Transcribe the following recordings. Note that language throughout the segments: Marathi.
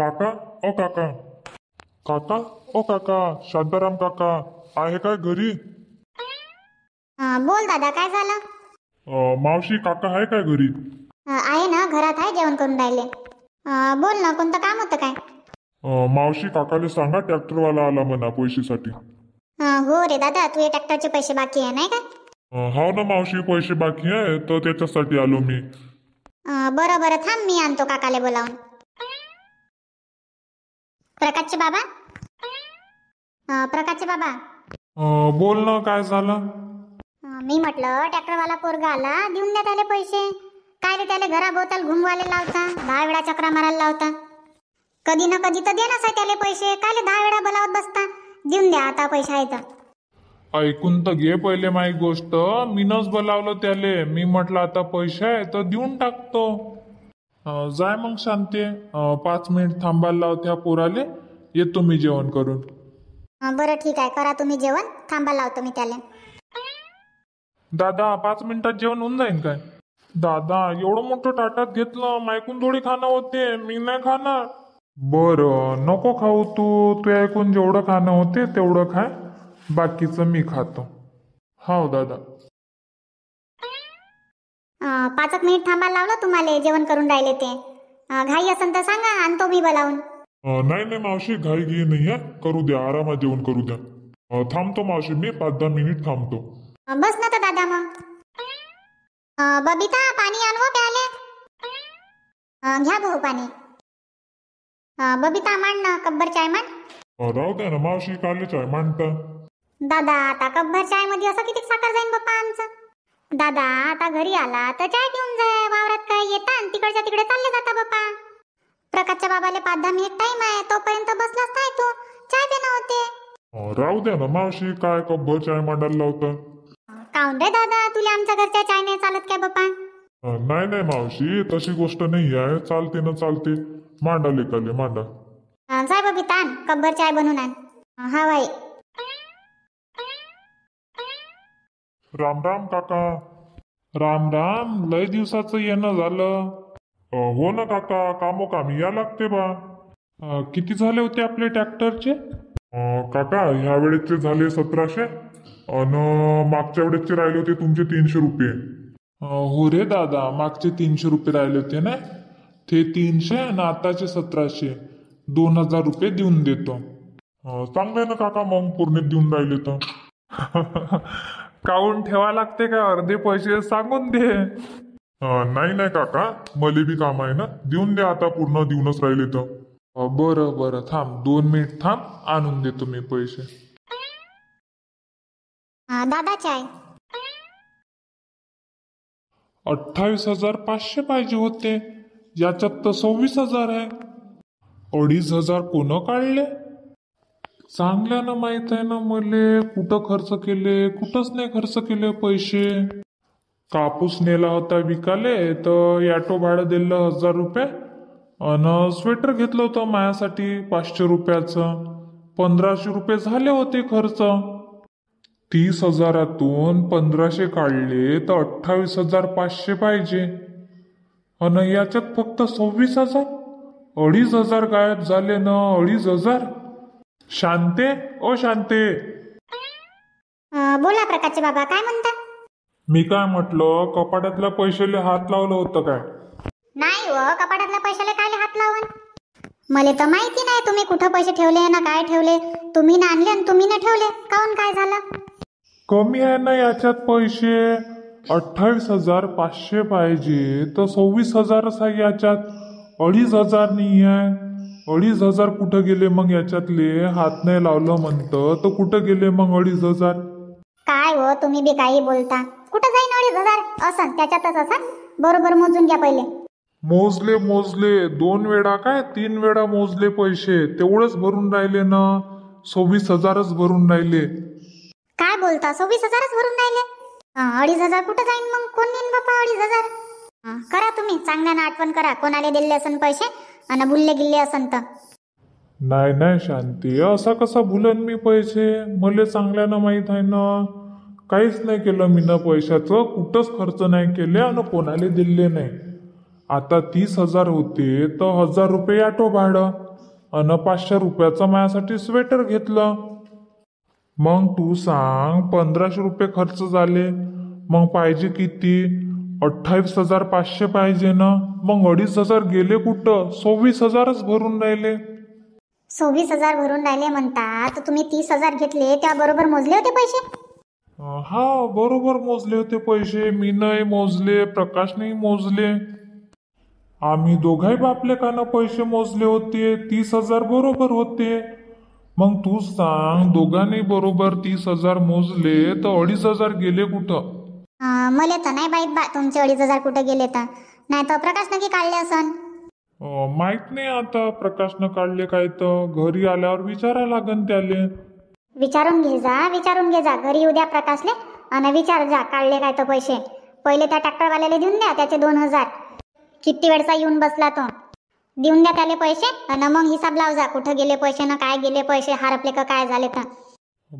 काका ओ काका काका ओ काका शांताराम काका आहे काय घरी बोल दादा काय झालं मावशी काका आहे काय घरी आहे ना घरात आहे जेवण करून राहिले बोल ना कोणतं काम होतं काय मावशी काकाले सांगा ट्रॅक्टरवाला आला म्हणा पैशेसाठी साठी हो रे दादा तू या ट्रॅक्टरचे पैसे बाकी आहे नाही का हो ना मावशी पैसे बाकी आहे तर त्याच्यासाठी आलो मी बरोबर बरं बरं थांब मी आणतो काकाले बोलावून प्रकाशचे बाबा प्रकाशचे बाबा बोल ना काय झालं मी म्हटलं ट्रॅक्टरवाला पोरगा आला देऊन द्या त्याले पैसे काय रे त्याले घराभोवताल घुमवाले लावता दहा वेळा चक्रा मारायला लावता कधी ना कधी तर दे आहे त्याले पैसे काय दहा वेळा बोलावत बसता देऊन द्या आता पैसे ऐकून तर घे पहिले माय गोष्ट मीनच बोलावलं त्याले मी म्हटलं आता पैसे आहे तर देऊन टाकतो जाय मग शांते पाच मिनिट थांबायला लाव त्या पोराले येतो मी जेवण करून बरं ठीक आहे करा तुम्ही जेवण थांबायला लावतो मी त्याला दादा पाच मिनिटात जेवण होऊन जाईल काय दादा एवढं मोठं ताटात घेतलं मायकून थोडी खाणं होते मी नाही खाणार बर नको खाऊ तू तू ऐकून जेवढं खाणं होते तेवढं खाय बाकीचं मी खातो हाव दादा पाच एक मिनिट थांबायला लावलं तुम्हाला जेवण करून राहिले ते घाई असन तर सांगा आणतो मी बोलावून नाही नाही मावशी घाई घे नाही करू द्या आरामात जेवण करू द्या थांबतो मावशी मी पाच दहा मिनिट थांबतो बस ना तर दादा मग बबिता पाणी आणव हो प्याले घ्या भाऊ पाणी बबिता मान ना कब्बर चाय मांड राहू द्या ना मावशी काले चाय मांडता दादा आता कब्बर चाय मध्ये असं किती साखर जाईन बाप्पा आमचं दादा आता घरी आला तर चाय घेऊन जाय वावरात काय येता आणि तिकडच्या तिकडे चालले जाता बाप्पा प्रकाशच्या बाबाले पाच दहा मिनिट टाइम आहे तोपर्यंत बसलास नाही तू चाय देणं होते राहू द्या ना मावशी काय कब चाय मांडायला लावतो काऊन रे दादा तुला आमच्या घरच्या चाय नाही चालत काय बाप्पा नाही नाही मावशी तशी गोष्ट नाही आहे चालते ना चालते मांडा लेखाले मांडा जाय तान कब्बर चाय बनून आण हा बाई राम राम काका राम राम लय दिवसाचं येणं झालं हो ना काका कामोकामी या लागते बा किती झाले होते आपले ट्रॅक्टरचे काका ह्या वेळेसचे झाले सतराशे आणि मागच्या वेळेसचे राहिले होते तुमचे तीनशे रुपये हो रे दादा मागचे तीनशे रुपये राहिले होते ना ते तीनशे आणि आताचे सतराशे दोन हजार रुपये देऊन देतो चांगलं ना काका मग पूर्ण देऊन राहिले तर काऊन ठेवा लागते का अर्धे पैसे सांगून दे नाही नाही काका मले बी काम आहे ना देऊन दे आता पूर्ण देऊनच राहिले तर बरं बरं थांब दोन मिनिट थांब आणून देतो मी पैसे दादा चाय अठ्ठावीस हजार पाचशे पाहिजे होते याच्यात तर सव्वीस हजार आहे अडीच हजार कोण काढले चांगल्या ना माहित आहे ना मले कुठं खर्च केले कुठंच नाही खर्च केले पैसे कापूस नेला होता विकाले तर ॲटो भाडं दिलं हजार रुपये आणि स्वेटर घेतलं होतं मायासाठी पाचशे रुपयाचं पंधराशे रुपये झाले होते खर्च तीस हजारातून पंधराशे काढले तर अठ्ठावीस हजार पाचशे पाहिजे आणि याच्यात फक्त सव्वीस हजार अडीच हजार गायब झाले ना अडीच हजार शांते ओ शांते बोला प्रकाशचे बाबा काय म्हणता मी काय म्हटलो कपाट्यातल्या पैशाला हात लावलं होतं काय नाही व हो, कपाटातल्या पैशाला काय हात लावून मला तर माहिती नाही तुम्ही कुठं पैसे ठेवले ना काय ठेवले तुम्ही ना आणले आणि तुम्ही ना ठेवले काऊन काय झालं कमी आहे ना याच्यात पैसे अठ्ठावीस हजार पाचशे पाहिजे तर सव्वीस हजारच आहे याच्यात अडीच हजार नाही आहे अडीच हजार कुठं गेले मग याच्यातले हात नाही लावलं म्हणतो तर कुठं गेले मग अडीच हजार काय हो तुम्ही बी काही बोलता कुठं जाईन अडीच हजार असन त्याच्यातच असन बरोबर मोजून घ्या पहिले मोजले मोजले दोन वेळा काय तीन वेळा मोजले पैसे तेवढंच भरून राहिले ना सव्वीस हजारच भरून राहिले काय बोलता सव्वीस हजारच भरून राहिले हा, अडीच हजार कुठं जाईन मग कोण येईन बाप्पा अडीच हजार करा तुम्ही चांगल्यानं आठवण करा कोणाला दिले असन पैसे आणि गिल्ले असन तर नाही नाही शांती असा कसा भुलन मी पैसे मला चांगल्यानं माहीत आहे ना काहीच नाही केलं मी ना पैशाचं कुठंच खर्च नाही केले आणि कोणाला दिले नाही आता तीस हजार होते तर हजार रुपये ऑटो भाडं अन पाचशे रुपयाचं माझ्यासाठी स्वेटर घेतलं मग तू सांग पंधराशे रुपये खर्च झाले मग पाहिजे किती अठ्ठावीस हजार पाचशे पाहिजे ना मग अडीच हजार गेले कुठं सव्वीस हजारच भरून राहिले सव्वीस हजार भरून राहिले म्हणता तर तुम्ही तीस हजार घेतले बरोबर मोजले होते पैसे हा बरोबर मोजले होते पैसे मी नाही मोजले प्रकाश नाही मोजले आम्ही दोघाही बापलेकानं पैसे मोजले होते तीस हजार बरोबर होते मग तू सांग दोघांनी बरोबर तीस हजार मोजले तर अडीच हजार गेले कुठं मले तर नाही बाईत बा तुमचे अडीच हजार कुठे गेले तर नाही तर प्रकाश की काढले असन माहित नाही आता प्रकाशनं काढले काय तर घरी आल्यावर विचारा लागन त्याले विचारून घे जा विचारून घे जा घरी उद्या प्रकाशले आणि विचार जा काढले काय तर पैसे पहिले त्या ट्रॅक्टरवाल्याला देऊन द्या त्याचे दोन हजार किती वेळचा येऊन बसला तो देऊन द्या त्याले पैसे आणि मग हिसाब लाव जा कुठं गेले पैसे ना काय गेले पैसे हरपले का काय झाले तर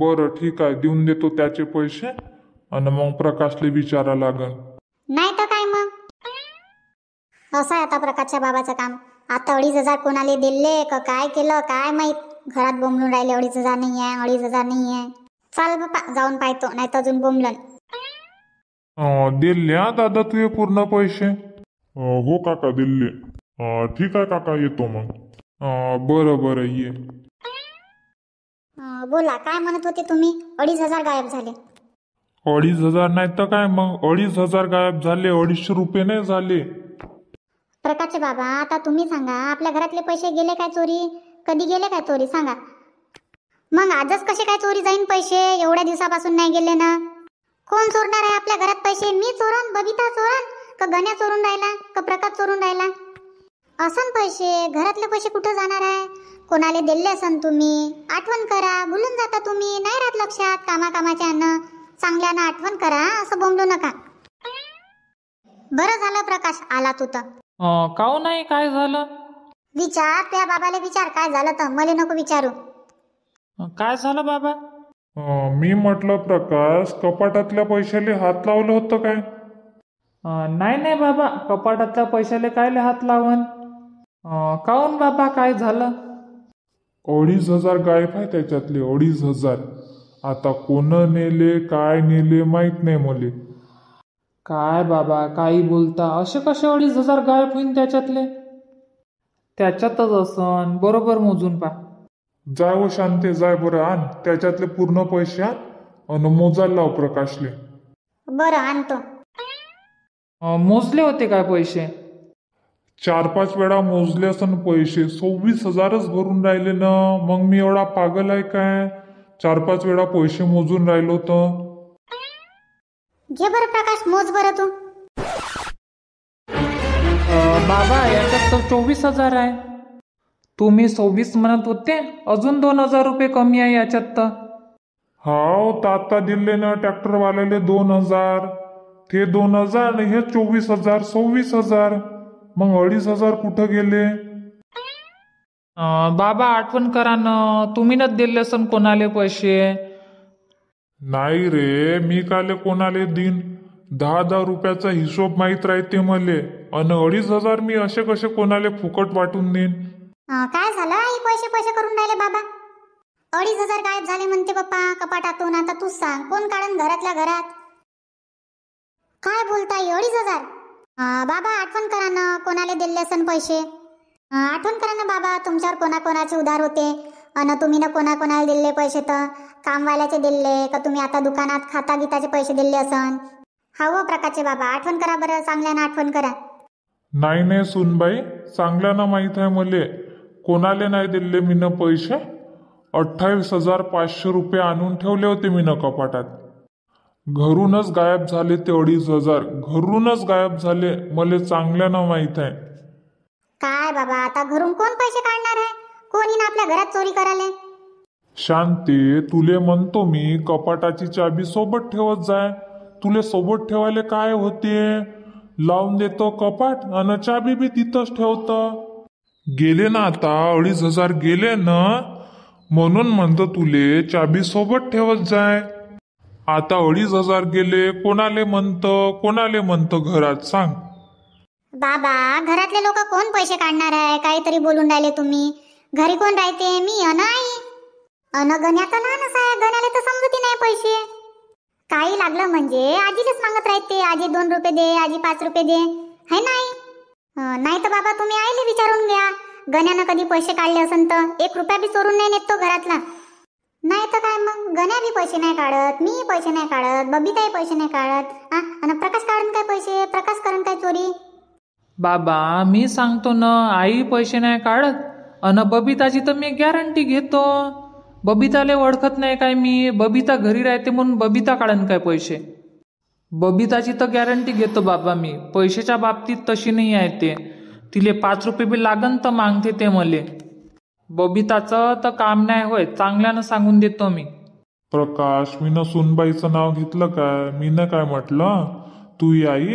बरं ठीक आहे देऊन देतो त्याचे पैसे आणि मग प्रकाशले विचारा लागल नाही तर काय मग असं आहे आता प्रकाशच्या बाबाचं काम आता अडीच हजार कोणाले दिले काय केलं काय माहित घरात बोंबलून राहिले अडीच हजार नाही आहे अडीच हजार नाही आहे चाल बाबा जाऊन पाहतो नाही तर अजून बोंबलन दिल्या दादा तुझे पूर्ण पैसे हो काका दिल्ली ठीक आहे काका येतो मग बरं बरं ये बोला काय म्हणत होते तुम्ही अडीच हजार गायब झाले अडीच हजार नाही तर काय मग अडीच हजार गायब झाले अडीचशे रुपये नाही झाले प्रकाशचे बाबा आता तुम्ही सांगा आपल्या घरातले पैसे गेले काय चोरी कधी गेले काय चोरी सांगा मग आजच कसे काय चोरी जाईन पैसे एवढ्या दिवसापासून नाही गेले ना कोण चोरणार आहे आपल्या घरात पैसे मी चोरन बबिता चोरन का गण्या चोरून राहिला का प्रकाश चोरून राहिला असन पैसे घरातले पैसे कुठे जाणार आहे कोणाला दिले असन तुम्ही आठवण करा भुलून जाता तुम्ही नाही राहत लक्षात कामाकामाच्या अन्न चांगल्यानं आठवण करा असं बोंबलू नका बरं झालं प्रकाश आला तू तर अं, हो नाही काय झालं विचार त्या बाबाला विचार काय झालं तर मला नको विचारू काय झालं बाबा मी म्हटलं प्रकाश कपाटातल्या पैशाले हात लावलं होतं काय नाही नाही बाबा कपाटातल्या पैशाले कायले हात लावन काऊन बाबा काय झालं अडीच हजार गायब आहे त्याच्यातले अडीच हजार आता कोण नेले काय नेले माहीत नाही मुले काय बाबा काही बोलता असे कसे अडीच हजार गायब होईन त्याच्यातले त्याच्यातच असन बरोबर मोजून पा जाय हो शांते जाय बर आण त्याच्यातले पूर्ण पैसे आण अन मोजायला लाव प्रकाशले बर आणतो मोजले होते काय पैसे चार पाच वेळा मोजले असन पैसे सव्वीस हजारच भरून राहिले ना मग मी एवढा पागल आहे काय चार पाच वेळा पैसे मोजून राहिलो तर घे बर प्रकाश मोज बर तू बाबा याच्यात तर चोवीस हजार आहे तुम्ही सव्वीस म्हणत होते अजून दोन हजार रुपये कमी आहे याच्यात तर हाव तात्ता दिले ना ट्रॅक्टर ट्रॅक्टरवाल्याले दोन हजार ते दोन हजार हे चोवीस हजार सव्वीस हजार मग अडीच हजार कुठं गेले बाबा आठवण करा ना न दिले असन कोणाले पैसे नाही रे मी काले कोणाले दिन दहा दहा रुपयाचा हिशोब माहीत राहते मले अन अडीच हजार मी असे कसे कोणाले फुकट वाटून देईन काय झालं आई पैसे पैसे करून राहिले बाबा अडीच हजार गायब झाले म्हणते पप्पा कपाटातून आता तू सांग कोण काढन घरातल्या घरात काय बोलताय अडीच हजार बाबा आठवण करा ना कोणाला दिले असन पैसे आठवण करा ना बाबा तुमच्यावर कोणाकोणाचे उधार होते अन तुम्ही ना कोणाकोणाला दिले पैसे तर कामवाल्याचे दिले का तुम्ही आता दुकानात खाता गीताचे पैसे दिले असन हो प्रकारचे बाबा आठवण करा बरं चांगल्यानं आठवण करा नाही नाही सुनबाई चांगल्यानं माहीत आहे मले कोणाले नाही दिले ना पैसे अठ्ठावीस हजार पाचशे रुपये आणून ठेवले होते मी ना कपाटात घरूनच गायब झाले ते अडीच हजार घरूनच गायब झाले मले चांगल्यानं माहीत आहे काय बाबा आता घरून कोण पैसे काढणार आहे कोणी ना आपल्या घरात चोरी कराले शांती तुले म्हणतो मी कपाटाची चाबी सोबत ठेवत जाय तुले सोबत ठेवायला काय होते लावून देतो कपाट आणि चाबी बी तिथंच ठेवत गेले ना आता अडीच हजार गेले ना म्हणून म्हणतो तुले चाबी सोबत ठेवत जाय आता अडीच हजार गेले कोणाले म्हणतं कोणाले म्हणतं घरात सांग बाबा घरातले लोक कोण पैसे काढणार आहे काहीतरी बोलून राहिले तुम्ही घरी कोण राहते मी अन आई अन गण्या तर लहानच आहे गण्याला तर समजती नाही पैसे काही लागलं म्हणजे आजीलाच मागत राहते आजी दोन रुपये दे आजी पाच रुपये दे है नाही नाही तर बाबा तुम्ही आईले विचारून घ्या गण्यानं कधी पैसे काढले असन तर एक रुपया बी चोरून नाही नेतो घरातला नाही तर काय मग गण्या बी पैसे नाही काढत मी पैसे नाही काढत काही पैसे नाही काढत आणि प्रकाश काढून काय पैसे प्रकाश करून काय चोरी बाबा मी सांगतो ना आई पैसे नाही काढत अन बबिताची तर मी गॅरंटी घेतो बबिताले ओळखत नाही काय मी बबिता घरी राहते म्हणून बबिता काढन काय पैसे बबिताची तर गॅरंटी घेतो बाबा मी पैशाच्या बाबतीत तशी नाही आहे ते तिले पाच रुपये बी लागन तर मागते ते मले बबिताचं तर काम नाही होय चांगल्यानं सांगून देतो मी प्रकाश मी ना सुनबाईचं नाव घेतलं काय मी ना काय म्हटलं तू आई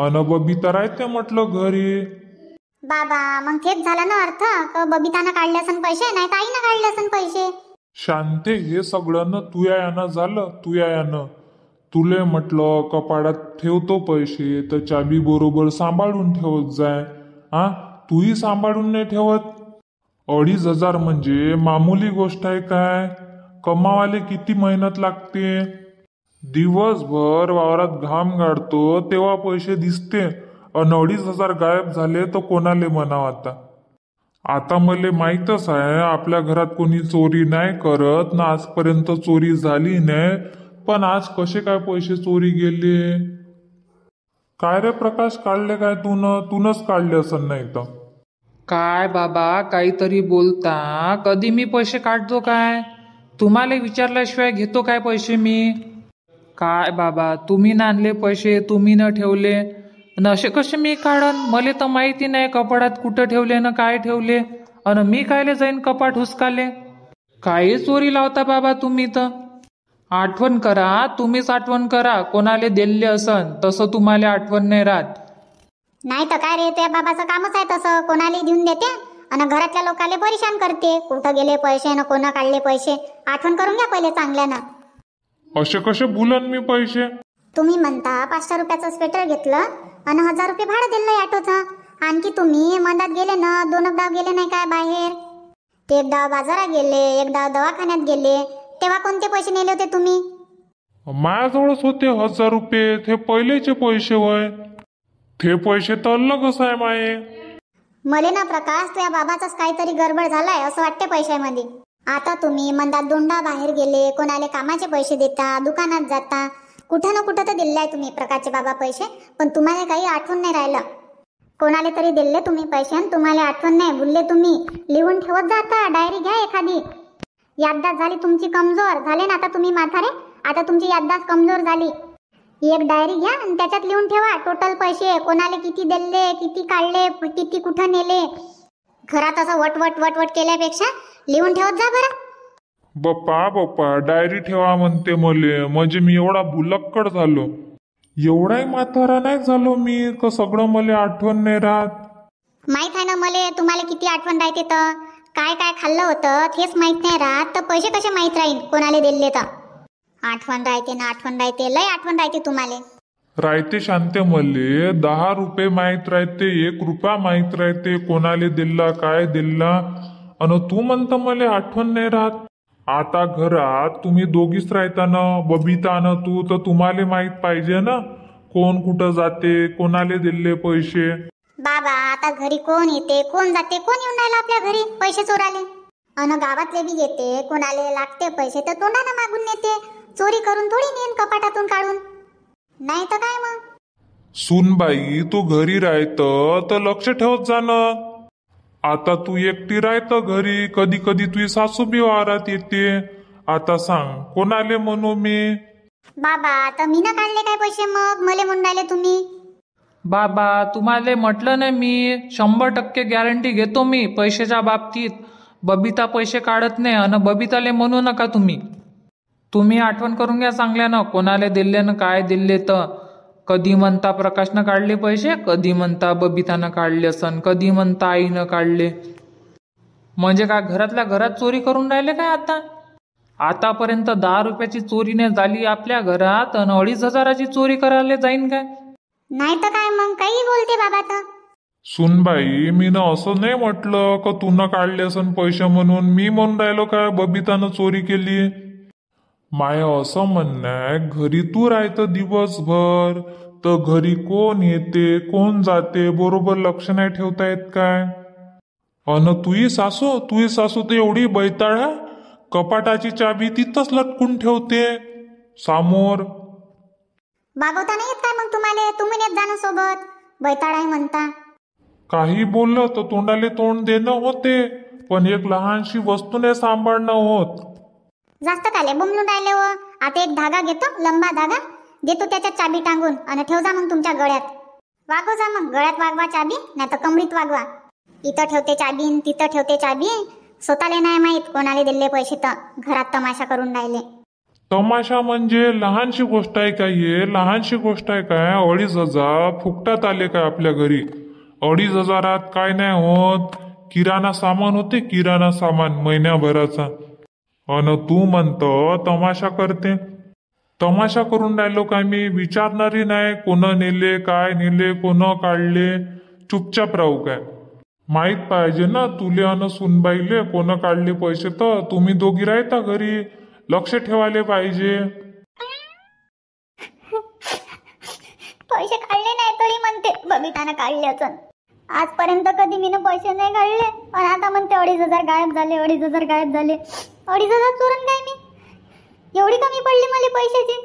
तर बबिता राहते म्हटलं घरी बाबा मग तेच झालं ना अर्थ क बबितानं काढले असन पैसे नाही ना काढले असन पैसे शांते हे सगळं ना तुया यानं झालं तुया यानं तुले म्हटलं कपाडात ठेवतो पैसे तर चाबी बरोबर सांभाळून ठेवत जाय आ तूही सांभाळून नाही ठेवत अडीच हजार म्हणजे मामुली गोष्ट आहे काय कमावाले किती मेहनत लागते दिवसभर वावरात घाम गाडतो तेव्हा पैसे दिसते अन अडीच हजार गायब झाले तर कोणाले म्हणावं आता आता मले माहीतच आहे आपल्या घरात कोणी चोरी नाही करत ना आजपर्यंत चोरी झाली नाही पण आज कसे काय पैसे चोरी गेले काय रे प्रकाश काढले काय तून तूनच काढले असं नाही तर काय बाबा काहीतरी बोलता कधी मी पैसे काढतो काय तुम्हाला विचारल्याशिवाय घेतो काय पैसे मी काय बाबा तुम्ही नाणले पैसे तुम्ही न ठेवले न असे कसे मी काढन मला तर माहिती नाही कपाडात कुठं ठेवले ना काय ठेवले अन मी कायले जाईन कपाट हुसकाले काही चोरी लावता बाबा तुम्ही तर आठवण करा तुम्हीच आठवण करा कोणाले दिले असन तसं तुम्हाला आठवण नाही राहत नाही तर काय रे ते बाबाचं कामच आहे तसं कोणाला देऊन देते आणि घरातल्या लोकांना परेशान करते कुठं गेले पैसे ना कोणा काढले पैसे आठवण करून घ्या पहिले ना असे कसे भुलन मी पैसे तुम्ही म्हणता पाचशे रुपयाचं स्वेटर घेतलं आणि हजार रुपये भाडं दिलं ऑटोचं आणखी तुम्ही मधात गेले ना दोन गेले नाही काय बाहेर ते एक डाव बाजारात गेले एक दवाखान्यात गेले तेव्हा कोणते पैसे नेले होते तुम्ही माझ्याजवळच होते हजार रुपये ते पहिलेचे पैसे होय ते पैसे तर अलगच आहे माये मले ना प्रकाश तुझ्या बाबाचाच काहीतरी गडबड झालाय असं वाटते पैशामध्ये आता तुम्ही मंदात दोंडा बाहेर गेले कोणाले कामाचे पैसे देता दुकानात जाता कुठं ना कुठं तर दिले आहे तुम्ही प्रकाशचे बाबा पैसे पण तुम्हाला काही आठवण नाही राहिलं कोणाला तरी दिले तुम्ही पैसे आणि तुम्हाला आठवण नाही बोलले तुम्ही लिहून ठेवत जाता डायरी घ्या एखादी याददास झाली तुमची कमजोर झाले ना आता तुम्ही माथारे आता तुमची याददास कमजोर झाली एक डायरी घ्या आणि त्याच्यात लिहून ठेवा टोटल पैसे कोणाला किती दिले किती काढले किती कुठं नेले घरात असं वटवट वटवट केल्यापेक्षा लिहून ठेवत जा बरं बप्पा बप्पा डायरी ठेवा म्हणते मले म्हणजे मी एवढा बुलक्कड झालो एवढाही म्हातारा नाही झालो मी का सगळं मला आठवण नाही राहत माहित आहे ना मले तुम्हाला किती आठवण राहते तर काय काय खाल्लं होतं हेच माहित नाही राहत तर पैसे कसे माहित राहील कोणाला दिले तर आठवण राहते ना आठवण राहते लय आठवण राहते तुम्हाला राहते शांते मल्ले दहा रुपये माहीत राहते एक रुपया माहीत राहते कोणाले दिला काय दिला अन तू म्हणत मले आठवण नाही राहत आता घरात तुम्ही दोघीच राहता ना बबिता ना तू तर तुम्हाला माहीत पाहिजे ना कोण कुठं जाते कोणाले दिले पैसे बाबा आता घरी कोण येते कोण जाते कोण येऊन राहिला आपल्या घरी पैसे चोराले अन गावातले बी येते कोणाले लागते पैसे तर तोंडानं मागून नेते चोरी करून थोडी नेन कपाटातून काढून नाही तर काय मग सुनबाई तू घरी राहत तर लक्ष ठेवत जाण आता तू एकटी राहत घरी कधी कधी तुझी सासू बी वारात येते आता सांग आले म्हणू मी बाबा आता मी ना काढले काय पैसे मग मले म्हणून राहिले तुम्ही बाबा तुम्हाला म्हटलं ना मी शंभर टक्के गॅरंटी घेतो मी पैशाच्या बाबतीत बबिता पैसे काढत नाही आणि बबिताले म्हणू नका तुम्ही तुम्ही आठवण करून घ्या ना कोणाला ना काय दिले तर कधी म्हणता प्रकाशनं काढले पैसे कधी म्हणता बबितानं काढले सण कधी म्हणता आईनं काढले म्हणजे काय घरातल्या घरात चोरी करून राहिले काय आता आतापर्यंत दहा रुपयाची चोरी नाही झाली आपल्या घरात आणि अडीच हजाराची चोरी करायला जाईन काय नाही तर काय मग काही बोलते बाबा तर सुनबाई मी ना असं नाही म्हटलं का तुनं काढले असन पैसे म्हणून मी म्हणून राहिलो काय बबितानं चोरी केली माय असं म्हणणं घरी तू राहत दिवसभर तर घरी कोण येते कोण जाते बरोबर लक्ष नाही ठेवता येत काय अन तुही सासू तुही सासू तर एवढी बैताळ कपाटाची चाबी तिथंच लटकून ठेवते सामोर बागवता नाही काय मग तुम्हाला तुम्ही नेत जाणं सोबत बैताळ आहे म्हणता काही बोललं तर तोंडाले तोंड देणं होते पण एक लहानशी वस्तू नाही सांभाळणं होत जास्त काले बुमलून राहिले व हो? आता एक धागा घेतो लंबा धागा देतो त्याच्यात चाबी टांगून आणि ठेव जा मग तुमच्या गळ्यात वागो जा मग गळ्यात वागवा चाबी नाही तर कमरीत वागवा इथं ठेवते चाबी तिथं ठेवते चाबी स्वतःला नाही माहीत कोणाला दिले पैसे तर घरात तमाशा करून राहिले तमाशा म्हणजे लहानशी गोष्ट आहे काय ये लहानशी गोष्ट आहे काय अडीच हजार फुकटात आले काय आपल्या घरी अडीच हजारात काय नाही होत किराणा सामान होते किराणा सामान महिन्याभराचा अन तू म्हणत तमाशा करते तमाशा करून राहिलो काय मी विचारणारी नाही कोण नेले काय नेले कोण काढले चुपचाप राहू काय माहीत पाहिजे ना तुले अन सुनबाईले कोण काढले पैसे तर तुम्ही दोघी राहता घरी लक्ष ठेवायला पाहिजे पैसे काढले नाही तरी म्हणते बबितानं काढले आजपर्यंत कधी मी पैसे नाही काढले पण आता म्हणते अडीच हजार गायब झाले अडीच हजार गायब झाले अडीच हजार चोरून काय मी एवढी कमी पडली मला पैशाची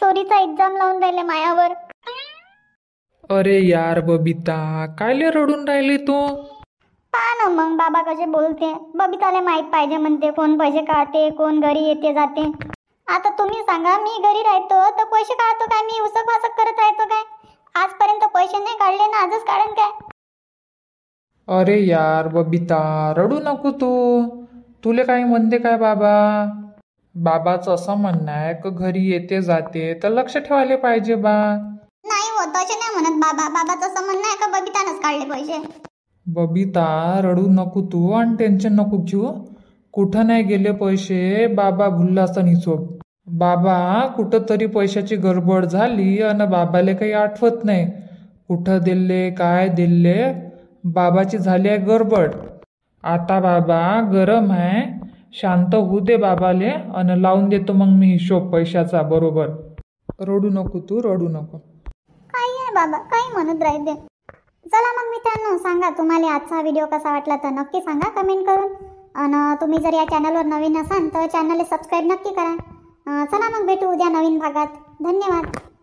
चोरीचा एक्झाम लावून राहिले मायावर अरे यार बबिता कायले रडून राहिली तू पहा ना मग बाबा कसे बोलते बबिताला माहीत पाहिजे म्हणते कोण पैसे काढते कोण घरी येते जाते आता तुम्ही सांगा मी घरी राहतो तर पैसे काढतो काय मी उसक वासक करत राहतो काय आजपर्यंत पैसे नाही काढले ना आजच काढेन काय अरे यार बबिता रडू नको तू तुले काही म्हणते काय बाबा बाबाचं असं म्हणणं आहे का घरी येते जाते तर लक्ष ठेवायला पाहिजे बा नाही हो तसे नाही म्हणत बाबा बाबाचं असं म्हणणं आहे का बबितानच काढले पाहिजे बबिता रडू नको तू आणि टेन्शन नको घेऊ कुठं नाही गेले पैसे बाबा भुलला असता हिशोब बाबा कुठंतरी पैशाची गडबड झाली आणि बाबाले काही आठवत नाही कुठं दिले काय दिले बाबाची झाली आहे गडबड आता बाबा गरम आहे शांत होऊ दे बाबाले आणि लावून देतो मग मी हिशोब पैशाचा बरोबर रडू नको तू रडू नको काही आहे बाबा काही म्हणत दे चला मग मी त्यांना सांगा तुम्हाला आजचा व्हिडिओ कसा वाटला तर नक्की सांगा कमेंट करून आणि तुम्ही जर या चॅनलवर नवीन असाल तर चॅनलला सबस्क्राईब नक्की करा चला मग भेटू उद्या नवीन भागात धन्यवाद